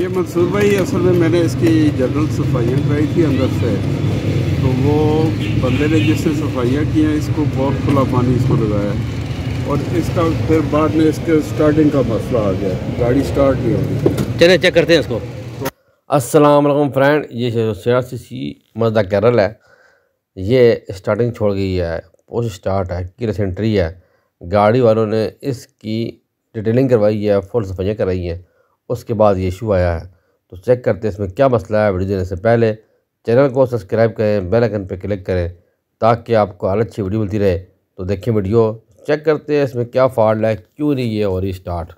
ये मंसूर भाई असल में मैंने इसकी जनरल सफाइयाँ कराई थी अंदर से तो वो बंदे ने जिसने सफाइयाँ की हैं इसको बहुत खुला पानी इसको लगाया और इसका फिर बाद में इसके स्टार्टिंग का मसला आ गया गाड़ी स्टार्ट नहीं होगी चले चेक करते हैं इसको तो असलम फ्रेंड ये सियासी सी मजदा कैरल है ये स्टार्टिंग छोड़ गई है पोस्ट स्टार्ट है की रेसेंट्री है गाड़ी वालों ने इसकी डिटेलिंग करवाई है फुल सफाइयाँ कराई हैं उसके बाद ये इशू आया है तो चेक करते हैं इसमें क्या मसला है वीडियो देने से पहले चैनल को सब्सक्राइब करें बेल आइकन पर क्लिक करें ताकि आपको हर अच्छी वीडियो मिलती रहे तो देखें वीडियो चेक करते हैं इसमें क्या फॉल्ट है क्यों नहीं ये हो रही स्टार्ट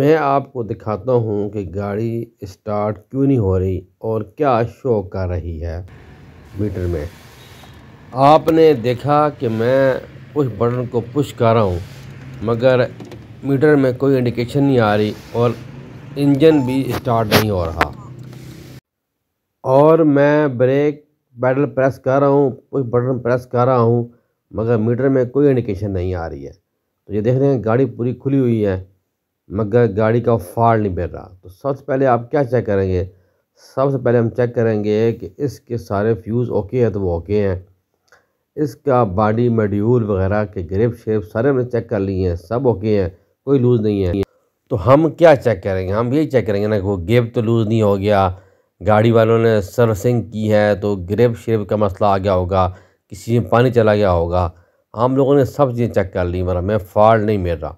मैं आपको दिखाता हूँ कि गाड़ी स्टार्ट क्यों नहीं हो रही और क्या शो कर रही है मीटर में आपने देखा कि मैं पुश बटन को पुश कर रहा हूँ मगर मीटर में कोई इंडिकेशन नहीं आ रही और इंजन भी स्टार्ट नहीं हो रहा और मैं ब्रेक पैडल प्रेस कर रहा हूँ कुछ बटन प्रेस कर रहा हूँ मगर मीटर में कोई इंडिकेशन नहीं आ रही है तो ये देख रहे हैं गाड़ी पूरी खुली हुई है मगर गाड़ी का फॉल्ट नहीं बैठ रहा तो सबसे पहले आप क्या चेक करेंगे सबसे पहले हम चेक करेंगे कि इसके सारे फ्यूज़ ओके हैं तो वो ओके हैं इसका बॉडी मॉड्यूल वगैरह के ग्रिप शेप सारे हमने चेक कर लिए हैं सब ओके हैं कोई लूज़ नहीं है तो हम क्या चेक करेंगे हम यही चेक करेंगे ना कि वो गेप तो लूज़ नहीं हो गया गाड़ी वालों ने सर्विसिंग की है तो ग्रेप श्रेप का मसला आ गया होगा किसी में पानी चला गया होगा हम लोगों ने सब चीज़ें चेक कर ली मेरा मैं फॉल्ट नहीं मिल रहा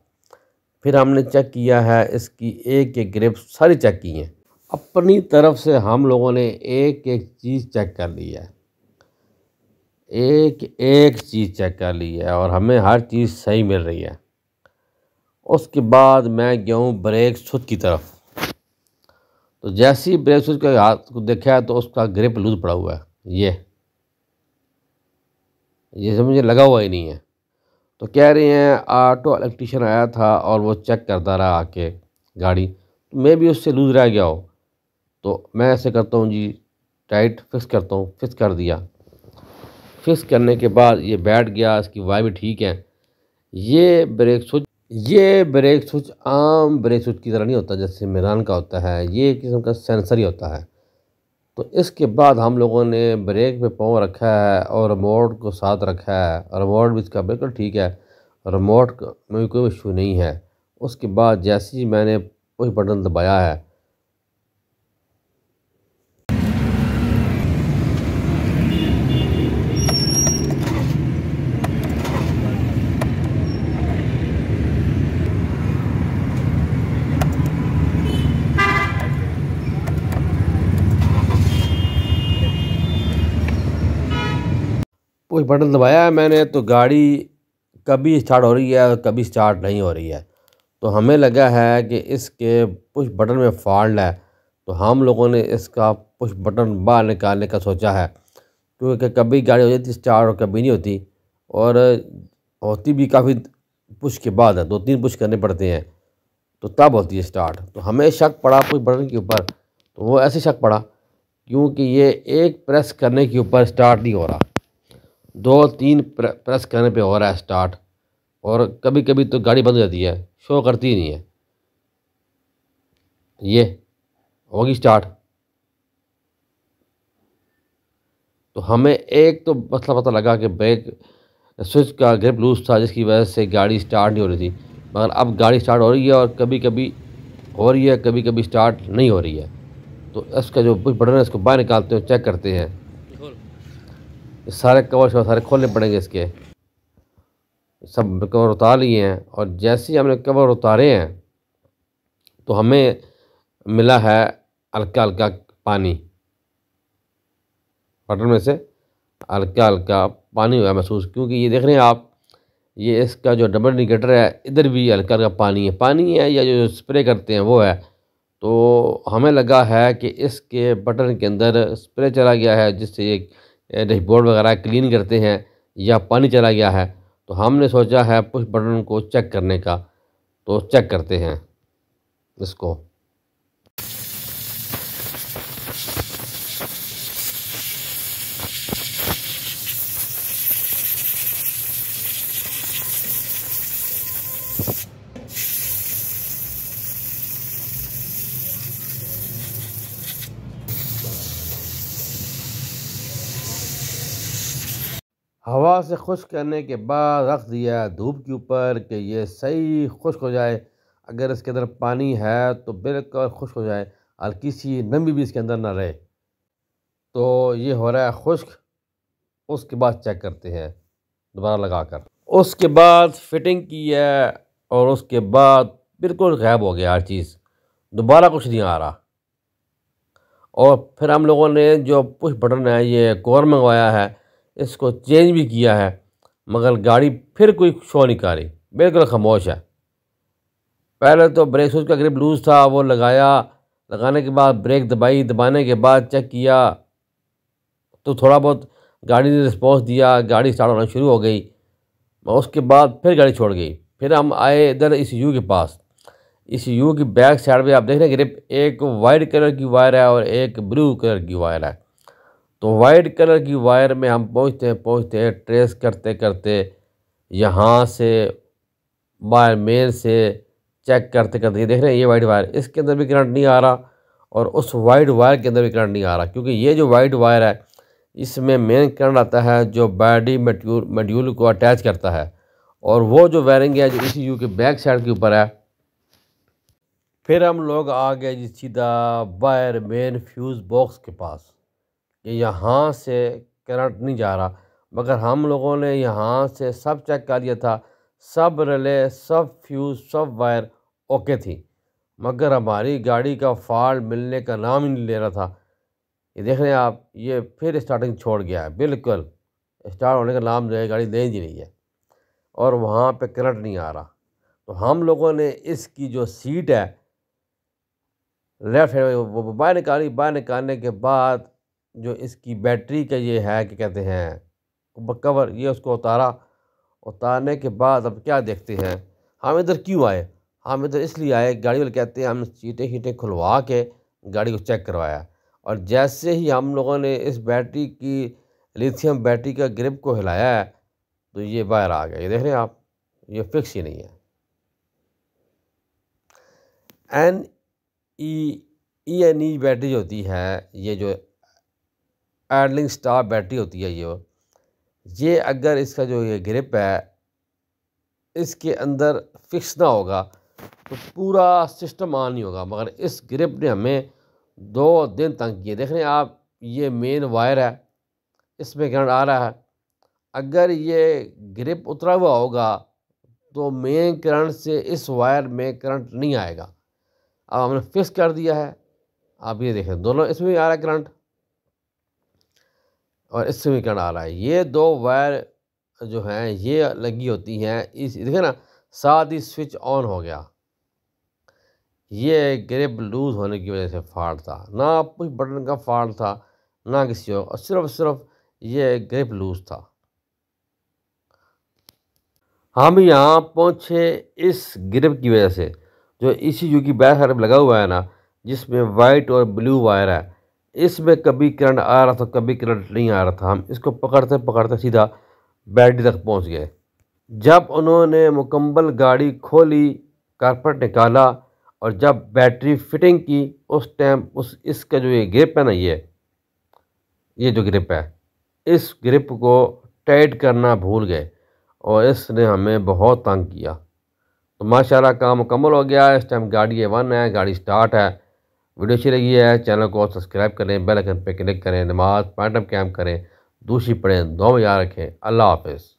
फिर हमने चेक किया है इसकी एक एक ग्रेप सारी चेक की हैं अपनी तरफ से हम लोगों ने एक एक चीज़ चेक कर ली है एक एक चीज़ चेक कर ली है और हमें हर चीज़ सही मिल रही है उसके बाद मैं गया हूँ ब्रेक सुद की तरफ तो जैसे ही ब्रेक सुद के हाथ को देखा तो उसका ग्रिप लूज पड़ा हुआ है ये ये समझे लगा हुआ ही नहीं है तो कह रहे हैं ऑटो इलेक्ट्रिशियन आया था और वो चेक करता रहा आके गाड़ी तो मैं भी उससे लूज रह गया हो तो मैं ऐसे करता हूँ जी टाइट फिक्स करता हूँ फिक्स कर दिया फिक्स करने के बाद ये बैठ गया इसकी वाई भी ठीक है ये ब्रेक स्विच ये ब्रेक स्विच आम ब्रेक स्विच की तरह नहीं होता जैसे मिलान का होता है ये एक किस्म का सेंसर ही होता है तो इसके बाद हम लोगों ने ब्रेक पे पाँव रखा है और रिमोट को साथ रखा है रिमोट भी इसका बिल्कुल ठीक है रिमोट में कोई इशू नहीं है उसके बाद जैसे ही मैंने कोई बटन दबाया है कुछ बटन दबाया है मैंने तो गाड़ी कभी स्टार्ट हो रही है और कभी स्टार्ट नहीं हो रही है तो हमें लगा है कि इसके कुछ बटन में फॉल्ट है तो हम लोगों ने इसका पुश बटन बाहर निकालने का सोचा है क्योंकि कभी गाड़ी हो जाती स्टार्ट और कभी नहीं होती और होती भी काफ़ी पुश के बाद है दो तीन पुश करने पड़ते हैं तो तब होती है स्टार्ट तो हमें शक पड़ा कुछ बटन के ऊपर तो वो ऐसे शक पड़ा क्योंकि ये एक प्रेस करने के ऊपर स्टार्ट नहीं हो रहा दो तीन प्रेस करने पे हो रहा है स्टार्ट और कभी कभी तो गाड़ी बंद जाती है शो करती ही नहीं है ये होगी स्टार्ट तो हमें एक तो मसला मतलब पता लगा कि ब्रेक स्विच का ग्रिप लूज था जिसकी वजह से गाड़ी स्टार्ट नहीं हो रही थी मगर अब गाड़ी स्टार्ट हो रही है और कभी कभी हो रही है कभी कभी स्टार्ट नहीं हो रही है तो इसका जो बटन है इसको बाहर निकालते हैं चेक करते हैं सारे कवर शवर सारे खोलने पड़ेंगे इसके सब कवर उतार लिए हैं और जैसे ही हमने कवर उतारे हैं तो हमें मिला है हल्का हल्का पानी बटन में से हल्का हल्का पानी हुआ महसूस क्योंकि ये देख रहे हैं आप ये इसका जो डबल इंडिकेटर है इधर भी हल्का हल्का पानी है पानी है या जो स्प्रे करते हैं वो है तो हमें लगा है कि इसके बटन के अंदर स्प्रे चला गया है जिससे ये डैशबोर्ड वगैरह क्लीन करते हैं या पानी चला गया है तो हमने सोचा है पुश बटन को चेक करने का तो चेक करते हैं इसको हवा से खुश करने के बाद रख दिया धूप के ऊपर कि ये सही खुश हो जाए अगर इसके अंदर पानी है तो बिल्कुल खुश्क हो जाए और किसी नमी भी इसके अंदर ना रहे तो ये हो रहा है खुश्क उसके बाद चेक करते हैं दोबारा लगा कर उसके बाद फिटिंग की है और उसके बाद बिल्कुल गायब हो गया हर चीज़ दोबारा कुछ नहीं आ रहा और फिर हम लोगों ने जो पुश बटन है ये कोर मंगवाया है इसको चेंज भी किया है मगर गाड़ी फिर कोई शो नहीं रही बिल्कुल खामोश है पहले तो ब्रेक स्विच का ग्रिप लूज़ था वो लगाया लगाने के बाद ब्रेक दबाई दबाने के बाद चेक किया तो थोड़ा बहुत गाड़ी ने रिस्पॉन्स दिया गाड़ी स्टार्ट होना शुरू हो गई उसके बाद फिर गाड़ी छोड़ गई फिर हम आए इधर इस e यू के पास इस e यू की बैक साइड में आप देख रहे हैं ग्रिप एक वाइट कलर की वायर है और एक ब्लू कलर की वायर है तो वाइट कलर की वायर में हम पहुँचते हैं पहुँचते हैं ट्रेस करते करते यहाँ से वायर मेन से चेक करते करते ये देख रहे हैं ये वाइट वायर इसके अंदर भी करंट नहीं आ रहा और उस वाइट वायर के अंदर भी करंट नहीं आ रहा क्योंकि ये जो वाइट वायर है इसमें मेन करंट आता है जो बॉडी मट्यूल मेड्यूल को अटैच करता है और वो जो वायरिंग है जो इसी यू के बैक साइड के ऊपर है फिर हम लोग आ गए जी सीधा वायर मेन फ्यूज़ बॉक्स के पास ये यहाँ से करंट नहीं जा रहा मगर हम लोगों ने यहाँ से सब चेक कर लिया था सब रले सब फ्यूज़ सब वायर ओके थी मगर हमारी गाड़ी का फॉल्ट मिलने का नाम ही नहीं ले रहा था ये देख रहे हैं आप ये फिर स्टार्टिंग छोड़ गया है बिल्कुल स्टार्ट होने का नाम जो है गाड़ी ले ही रही है और वहाँ पे करंट नहीं आ रहा तो हम लोगों ने इसकी जो सीट है लेफ़्ट हैंड वो बाहर निकाली बाहर निकालने के बाद जो इसकी बैटरी का ये है कि कहते हैं कवर ये उसको उतारा उतारने के बाद अब क्या देखते हैं हम इधर क्यों आए हम इधर इसलिए आए गाड़ी वाले कहते हैं हमने सीटें हीटें खुलवा के गाड़ी को चेक करवाया और जैसे ही हम लोगों ने इस बैटरी की लिथियम बैटरी का ग्रिप को हिलाया है तो ये बाहर आ गया ये देख रहे हैं आप ये फिक्स ही नहीं है N E E N E battery होती है ये जो एडलिंग स्टार बैटरी होती है ये ये अगर इसका जो ये ग्रिप है इसके अंदर फिक्स ना होगा तो पूरा सिस्टम ऑन नहीं होगा मगर इस ग्रिप ने हमें दो दिन तंग किए देख रहे हैं आप ये मेन वायर है इसमें करंट आ रहा है अगर ये ग्रिप उतरा हुआ होगा तो मेन करंट से इस वायर में करंट नहीं आएगा अब हमने फिक्स कर दिया है आप ये देखें दोनों इसमें भी आ रहा है करंट और इस समीकरण आ रहा है ये दो वायर जो हैं ये लगी होती हैं इस देखे ना साथ ही स्विच ऑन हो गया ये ग्रिप लूज़ होने की वजह से फाड़ था ना कुछ बटन का फाड़ था ना किसी और सिर्फ सिर्फ ये ग्रिप लूज़ था हम यहाँ पहुँचे इस ग्रिप की वजह से जो इसी सी यू की बैक साइड लगा हुआ है ना जिसमें वाइट और ब्लू वायर है इसमें कभी करंट आ रहा था कभी करंट नहीं आ रहा था हम इसको पकड़ते पकड़ते सीधा बैटरी तक पहुंच गए जब उन्होंने मुकम्मल गाड़ी खोली कारपेट निकाला और जब बैटरी फिटिंग की उस टाइम उस इसका जो ये ग्रिप है ना ये ये जो ग्रिप है इस ग्रिप को टाइट करना भूल गए और इसने हमें बहुत तंग किया तो माशाल्लाह काम मुकम्मल हो गया इस टाइम गाड़ी ए वन है गाड़ी स्टार्ट है वीडियो अच्छी लगी है चैनल को सब्सक्राइब करें बेल आइकन पर क्लिक करें नमाज पैटअप कैम्प करें दूसरी पढ़ें दो में याद रखें अल्लाह हाफिज़